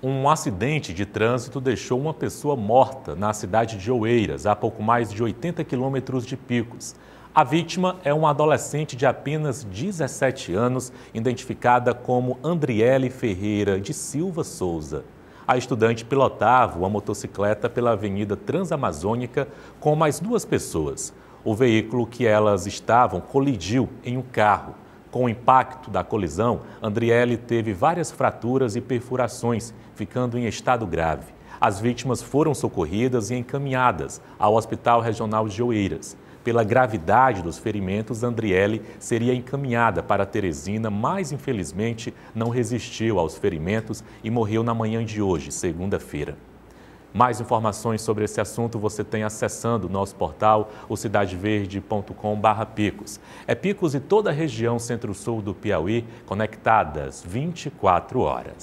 Um acidente de trânsito deixou uma pessoa morta na cidade de Oeiras, a pouco mais de 80 quilômetros de Picos. A vítima é uma adolescente de apenas 17 anos, identificada como Andriele Ferreira de Silva Souza. A estudante pilotava uma motocicleta pela Avenida Transamazônica com mais duas pessoas. O veículo que elas estavam colidiu em um carro. Com o impacto da colisão, Andriele teve várias fraturas e perfurações, ficando em estado grave. As vítimas foram socorridas e encaminhadas ao Hospital Regional de Oeiras. Pela gravidade dos ferimentos, Andriele seria encaminhada para Teresina, mas infelizmente não resistiu aos ferimentos e morreu na manhã de hoje, segunda-feira. Mais informações sobre esse assunto você tem acessando o nosso portal, o picos É Picos e toda a região centro-sul do Piauí conectadas 24 horas.